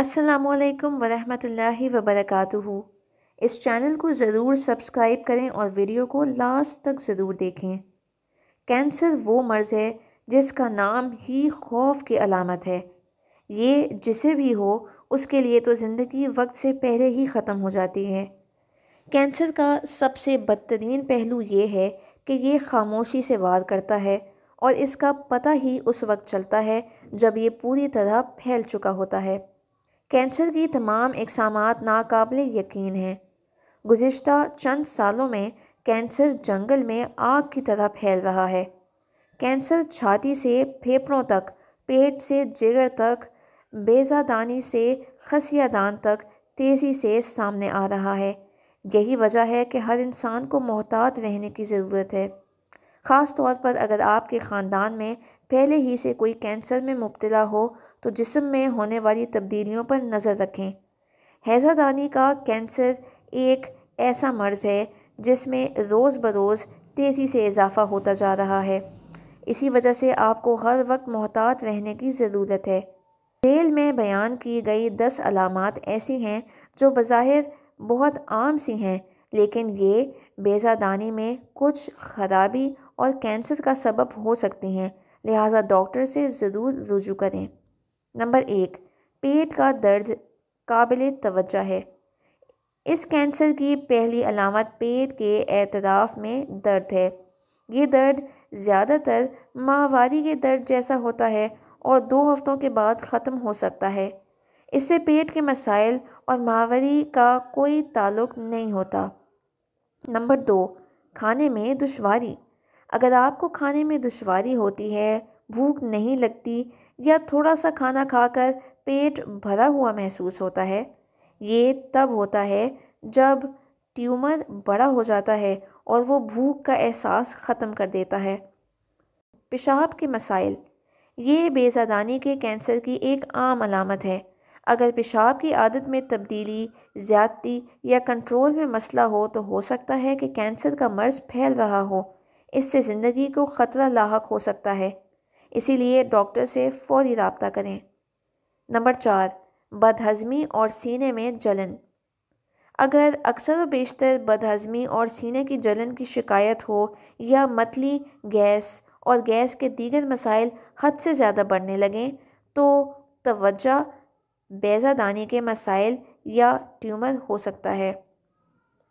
असलकम वालेकुम वरहमतुल्लाहि इस चैनल को ज़रूर सब्सक्राइब करें और वीडियो को लास्ट तक ज़रूर देखें कैंसर वो मर्ज़ है जिसका नाम ही खौफ की अलामत है ये जिसे भी हो उसके लिए तो ज़िंदगी वक्त से पहले ही ख़त्म हो जाती है कैंसर का सबसे बदतरीन पहलू ये है कि ये खामोशी से वार करता है और इसका पता ही उस वक्त चलता है जब ये पूरी तरह फैल चुका होता है कैंसर की तमाम इकसाम नाकबिल यकीन हैं गुज्त चंद सालों में कैंसर जंगल में आग की तरह फैल रहा है कैंसर छाती से फेफड़ों तक पेट से जिगर तक बेजादानी से खसियादान तक तेज़ी से सामने आ रहा है यही वजह है कि हर इंसान को मोहतात रहने की ज़रूरत है ख़ास तौर पर अगर आपके ख़ानदान में पहले ही से कोई कैंसर में मुबतला हो तो जिसम में होने वाली तब्दीलियों पर नज़र रखें हैज़ादानी का कैंसर एक ऐसा मर्ज़ है जिसमें रोज़ बरोज़ तेज़ी से इजाफ़ा होता जा रहा है इसी वजह से आपको हर वक्त मोहतात रहने की ज़रूरत है जेल में बयान की गई दस अलामत ऐसी हैं जो बज़ाहिर बहुत आम सी हैं लेकिन ये बेजादानी में कुछ खराबी और कैंसर का सबब हो सकती हैं लिहाजा डॉक्टर से ज़रूर रुजू करें नंबर एक पेट का दर्द काबिल तो है इस कैंसर की पहली अलामत पेट के एतराफ़ में दर्द है ये दर्द ज़्यादातर माहवारी के दर्द जैसा होता है और दो हफ्तों के बाद ख़त्म हो सकता है इससे पेट के मसाइल और माहवारी का कोई ताल्लुक नहीं होता नंबर दो खाने में दुशारी अगर आपको खाने में दुशारी होती है भूख नहीं लगती या थोड़ा सा खाना खाकर पेट भरा हुआ महसूस होता है ये तब होता है जब ट्यूमर बड़ा हो जाता है और वो भूख का एहसास ख़त्म कर देता है पेशाब के मसाइल ये बेजादानी के कैंसर की एक आम अलामत है अगर पेशाब की आदत में तब्दीली ज़्यादती या कंट्रोल में मसला हो तो हो सकता है कि कैंसर का मर्ज़ फैल रहा हो इससे ज़िंदगी को ख़तरा लाक हो सकता है इसीलिए डॉक्टर से फौरी रबता करें नंबर चार बदहज़मी और सीने में जलन अगर अक्सर व बेशतर बदहज़मी और सीने की जलन की शिकायत हो या मतली गैस और गैस के दीगर मसाइल हद से ज़्यादा बढ़ने लगें तो बेजा दानी के मसाइल या ट्यूमर हो सकता है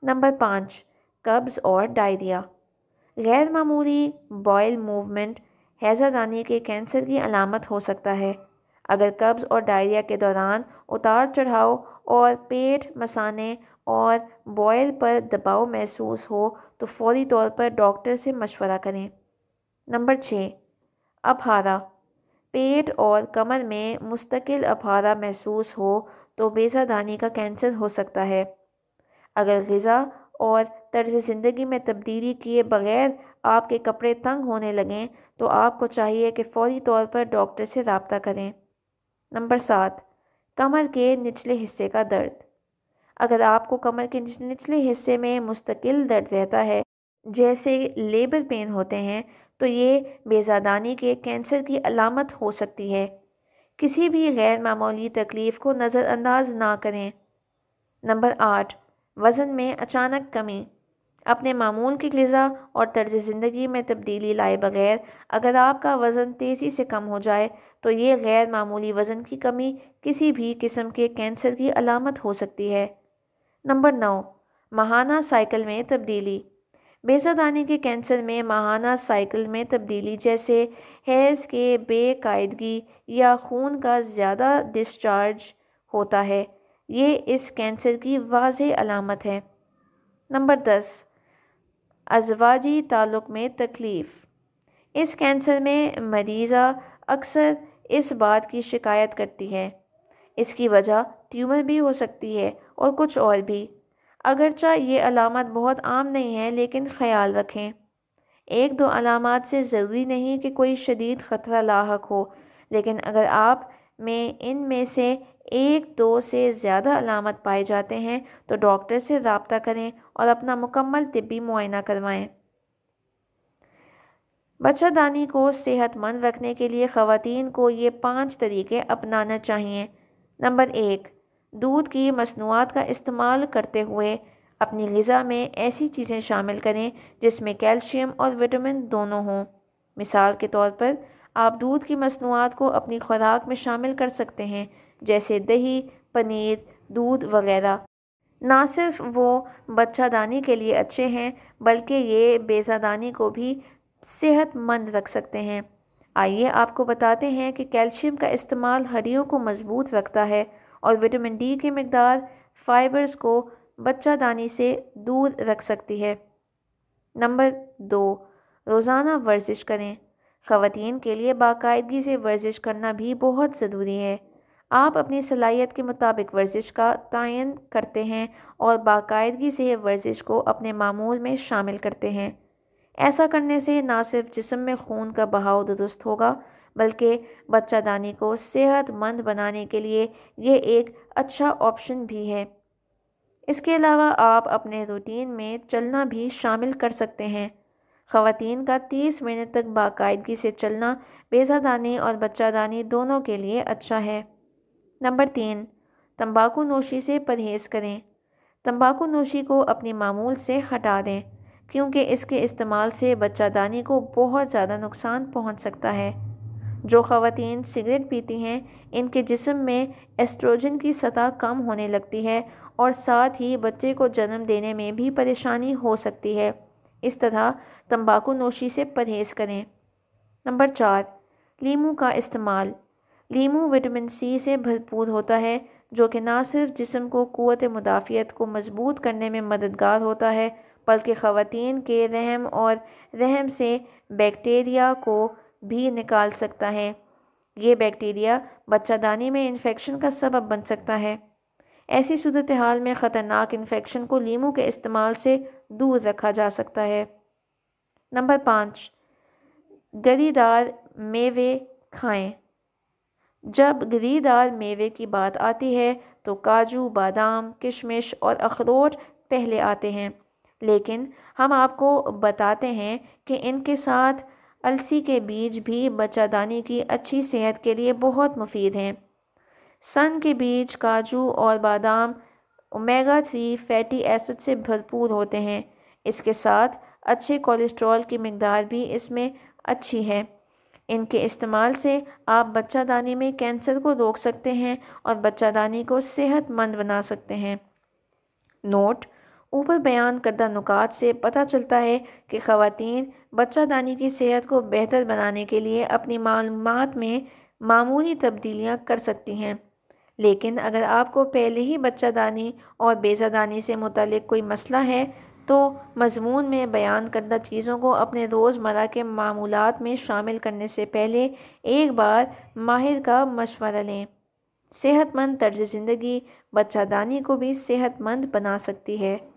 नंबर पाँच कब्ज़ और डायरिया गैर मामूली बॉयल मूवमेंट हैज़ादानी के कैंसर की अलामत हो सकता है अगर कब्ज़ और डायरिया के दौरान उतार चढ़ाव और पेट मसाने और बॉयल पर दबाव महसूस हो तो फौरी तौर पर डॉक्टर से मशवरा करें नंबर छः अपहारा पेट और कमर में मुस्तकिल अपहारा महसूस हो तो बेज़ा दानी का कैंसर हो सकता है अगर गज़ा और तर्ज ज़िंदगी में तब्दीली किए बगैर आपके कपड़े तंग होने लगें तो आपको चाहिए कि फौरी तौर पर डॉक्टर से रबता करें नंबर सात कमर के निचले हिस्से का दर्द अगर आपको कमर के निचले हिस्से में मुस्तकिल दर्द रहता है जैसे लेबर पेन होते हैं तो ये बेजादानी के कैंसर की अलामत हो सकती है किसी भी गैर मामूली तकलीफ़ को नज़रअंदाज ना करें नंबर आठ वज़न में अचानक कमी अपने मामूल की गज़ा और तर्ज ज़िंदगी में तब्दीली लाए बगैर अगर आपका वज़न तेज़ी से कम हो जाए तो ये गैर मामूली वज़न की कमी किसी भी किस्म के कैंसर की अलामत हो सकती है नंबर नौ माहाना साइकिल में तब्दीली बेजादानी के कैंसर में माहाना साइकिल में तब्दीली जैसे हैज़ के बेकायदगी या खून का ज़्यादा डिस्चार्ज होता है ये इस कैंसर की वाज अलामत है नंबर दस अजवाजी ताल्लुक़ में तकलीफ़ इस कैंसर में मरीज़ा अक्सर इस बात की शिकायत करती है इसकी वजह ट्यूमर भी हो सकती है और कुछ और भी अगरचा ये अलामत बहुत आम नहीं है लेकिन ख्याल रखें एक दो अलामत से ज़रूरी नहीं कि कोई शदीद ख़तरा लाक हो लेकिन अगर आप में इन में से एक दो से ज़्यादा अलामत पाए जाते हैं तो डॉक्टर से रबता करें और अपना मुकम्मल तबी मुआन करवाएँ बच्चादानी को सेहतमंद रखने के लिए ख़वान को ये पाँच तरीके अपनाना चाहिए नंबर एक दूध की मसनूआत का इस्तेमाल करते हुए अपनी गज़ा में ऐसी चीज़ें शामिल करें जिसमें कैल्शियम और विटामिन दोनों हों मिसाल के तौर पर आप दूध की मसनूआत को अपनी खुराक में शामिल कर सकते हैं जैसे दही पनीर दूध वगैरह ना सिर्फ वो बच्चादानी के लिए अच्छे हैं बल्कि ये बेजादानी को भी सेहतमंद रख सकते हैं आइए आपको बताते हैं कि कैल्शियम का इस्तेमाल हड्डियों को मजबूत रखता है और विटामिन डी की मकदार फाइबर्स को बच्चादानी से दूर रख सकती है नंबर दो रोज़ाना वर्जिश करें खातन के लिए बाकायदगी से वर्जिश करना भी बहुत ज़रूरी है आप अपनी सलाहियत के मुताबिक वर्जिश का तयन करते हैं और बाकायदगी से वर्जिश को अपने मामूल में शामिल करते हैं ऐसा करने से ना सिर्फ जिसम में खून का बहाव दुरुस्त होगा बल्कि बच्चादानी को सेहतमंद बनाने के लिए ये एक अच्छा ऑप्शन भी है इसके अलावा आप अपने रूटीन में चलना भी शामिल कर सकते हैं खातन का तीस मिनट तक बाकायदगी से चलना बेजादानी और बच्चादानी दोनों के लिए अच्छा है नंबर तीन तंबाकू नोशी से परहेज़ करें तंबाकू नोशी को अपने मामूल से हटा दें क्योंकि इसके इस्तेमाल से बच्चादानी को बहुत ज़्यादा नुकसान पहुंच सकता है जो खातन सिगरेट पीती हैं इनके जिस्म में एस्ट्रोजन की सतह कम होने लगती है और साथ ही बच्चे को जन्म देने में भी परेशानी हो सकती है इस तरह तंबाकू नोशी से परहेज़ करें नंबर चार लीमू का इस्तेमाल लीमू विटामिन सी से भरपूर होता है जो कि ना सिर्फ जिसम को क़वत मुदाफ़ियत को मजबूत करने में मददगार होता है बल्कि ख़वान के रहम और रहम से बैक्टीरिया को भी निकाल सकता है ये बैक्टीरिया बच्चादानी में इन्फेक्शन का सबब बन सकता है ऐसी सूरत हाल में ख़तरनाक इन्फेक्शन को लीमू के इस्तेमाल से दूर रखा जा सकता है नंबर पाँच गरीदार मेवे खाएं जब गरीदार मेवे की बात आती है तो काजू बादाम किशमिश और अखरोट पहले आते हैं लेकिन हम आपको बताते हैं कि इनके साथ अलसी के बीज भी बच्चादानी की अच्छी सेहत के लिए बहुत मुफीद हैं सन के बीज काजू और बादाम ओमेगा थ्री फैटी एसिड से भरपूर होते हैं इसके साथ अच्छे कोलेस्ट्रॉल की मकदार भी इसमें अच्छी है इनके इस्तेमाल से आप बच्चादानी में कैंसर को रोक सकते हैं और बच्चादानी को सेहतमंद बना सकते हैं नोट ऊपर बयान करदा नुकात से पता चलता है कि बच्चा बच्चादानी की सेहत को बेहतर बनाने के लिए अपनी मालूम में मामूली तब्दीलियाँ कर सकती हैं लेकिन अगर आपको पहले ही बच्चादानी और बेज़ादानी से मुतलक कोई मसला है तो मजमून में बयान करदा चीज़ों को अपने रोज़मर्रा के मामूल में शामिल करने से पहले एक बार माहिर का मशवरा लें सेहतमंद तर्ज ज़िंदगी बच्चादानी को भी सेहतमंद बना सकती है